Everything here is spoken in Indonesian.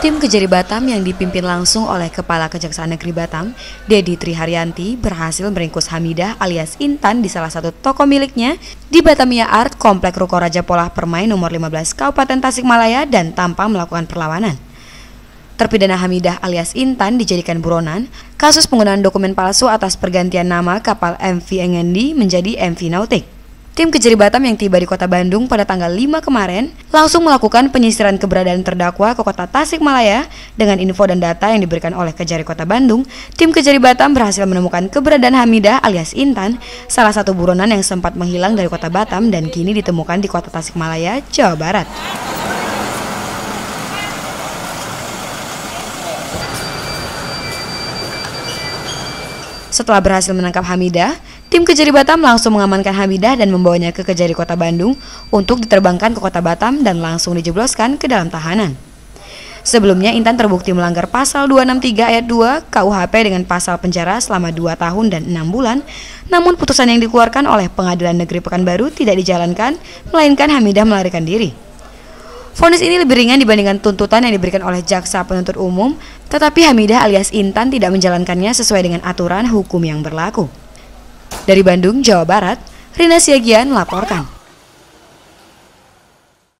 Tim Kejari Batam yang dipimpin langsung oleh Kepala Kejaksaan Negeri Batam, Dedi Triharyanti, berhasil meringkus Hamidah alias Intan di salah satu toko miliknya di Batamia Art Komplek Ruko Raja Pola Permai nomor 15 Kabupaten Tasikmalaya dan tanpa melakukan perlawanan. Terpidana Hamidah alias Intan dijadikan buronan kasus penggunaan dokumen palsu atas pergantian nama kapal MV Engendi menjadi MV Nautik. Tim Kejari Batam yang tiba di kota Bandung pada tanggal 5 kemarin langsung melakukan penyisiran keberadaan terdakwa ke kota Tasikmalaya dengan info dan data yang diberikan oleh Kejari Kota Bandung. Tim Kejari Batam berhasil menemukan keberadaan Hamidah alias Intan, salah satu buronan yang sempat menghilang dari kota Batam dan kini ditemukan di kota Tasikmalaya, Jawa Barat. Setelah berhasil menangkap Hamidah, tim Kejari Batam langsung mengamankan Hamidah dan membawanya ke Kejari Kota Bandung untuk diterbangkan ke Kota Batam dan langsung dijebloskan ke dalam tahanan. Sebelumnya Intan terbukti melanggar pasal 263 ayat 2 KUHP dengan pasal penjara selama 2 tahun dan 6 bulan. Namun putusan yang dikeluarkan oleh Pengadilan Negeri Pekanbaru tidak dijalankan, melainkan Hamidah melarikan diri. Fonis ini lebih ringan dibandingkan tuntutan yang diberikan oleh jaksa penuntut umum, tetapi Hamidah alias Intan tidak menjalankannya sesuai dengan aturan hukum yang berlaku. Dari Bandung, Jawa Barat, Rina Siagian melaporkan.